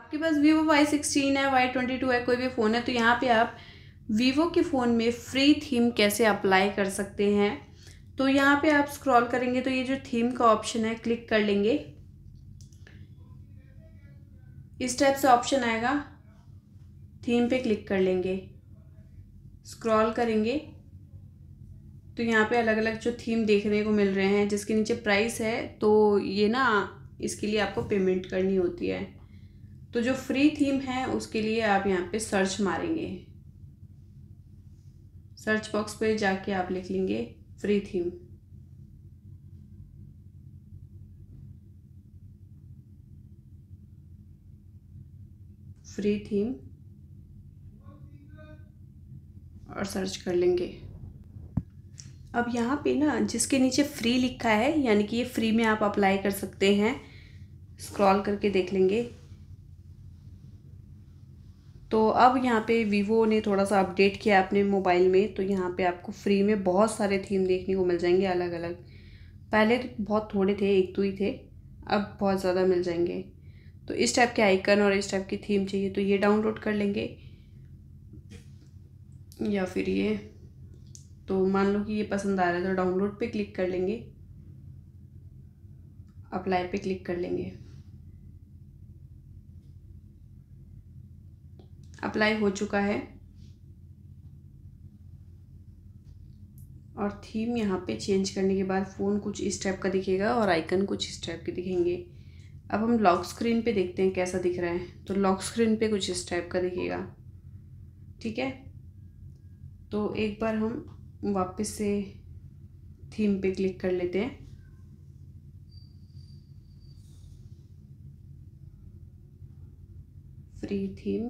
आपके पास Vivo Y sixteen है वाई ट्वेंटी टू है कोई भी फ़ोन है तो यहाँ पे आप वीवो के फ़ोन में फ्री थीम कैसे अप्लाई कर सकते हैं तो यहाँ पे आप स्क्रॉल करेंगे तो ये जो थीम का ऑप्शन है क्लिक कर लेंगे इस टाइप से ऑप्शन आएगा थीम पे क्लिक कर लेंगे स्क्रॉल करेंगे तो यहाँ पे अलग अलग जो थीम देखने को मिल रहे हैं जिसके नीचे प्राइस है तो ये ना इसके लिए आपको पेमेंट करनी होती है तो जो फ्री थीम है उसके लिए आप यहाँ पे सर्च मारेंगे सर्च बॉक्स पे जाके आप लिख लेंगे फ्री थीम फ्री थीम और सर्च कर लेंगे अब यहाँ पे ना जिसके नीचे फ्री लिखा है यानी कि ये फ्री में आप अप्लाई कर सकते हैं स्क्रॉल करके देख लेंगे तो अब यहाँ पे वीवो ने थोड़ा सा अपडेट किया अपने मोबाइल में तो यहाँ पे आपको फ्री में बहुत सारे थीम देखने को मिल जाएंगे अलग अलग पहले तो बहुत थोड़े थे एक दो ही थे अब बहुत ज़्यादा मिल जाएंगे तो इस टाइप के आइकन और इस टाइप की थीम चाहिए तो ये डाउनलोड कर लेंगे या फिर ये तो मान लो कि ये पसंद आ रहा है तो डाउनलोड पे क्लिक कर लेंगे अप्लाई पे क्लिक कर लेंगे अप्लाई हो चुका है और थीम यहाँ पे चेंज करने के बाद फ़ोन कुछ इस टाइप का दिखेगा और आइकन कुछ इस टाइप के दिखेंगे अब हम लॉक स्क्रीन पे देखते हैं कैसा दिख रहा है तो लॉक स्क्रीन पे कुछ इस टाइप का दिखेगा ठीक है तो एक बार हम वापस से थीम पे क्लिक कर लेते हैं फ्री थीम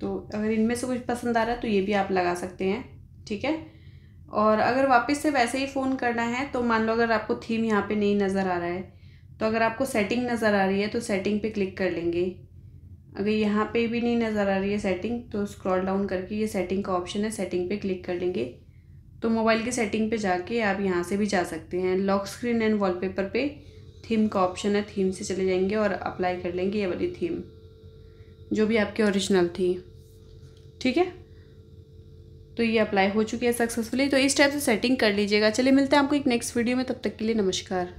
तो अगर इनमें से कुछ पसंद आ रहा है तो ये भी आप लगा सकते हैं ठीक है और अगर वापस से वैसे ही फ़ोन करना है तो मान लो अगर आपको थीम यहाँ पे नहीं नज़र आ रहा है तो अगर आपको सेटिंग नज़र आ रही है तो सेटिंग पे क्लिक कर लेंगे अगर यहाँ पे भी नहीं नज़र आ रही है सेटिंग तो स्क्रॉल डाउन करके ये सेटिंग का ऑप्शन है सेटिंग पे क्लिक कर लेंगे तो मोबाइल की सेटिंग पे जाके आप यहाँ से भी जा सकते हैं लॉक स्क्रीन एंड वॉलपेपर पे थीम का ऑप्शन है थीम से चले जाएंगे और अप्लाई कर लेंगे ये वाली थीम जो भी आपके ओरिजिनल थी ठीक है तो ये अप्लाई हो चुकी है सक्सेसफुली तो इस टाइप से सेटिंग कर लीजिएगा चलिए मिलते हैं आपको एक नेक्स्ट वीडियो में तब तक के लिए नमस्कार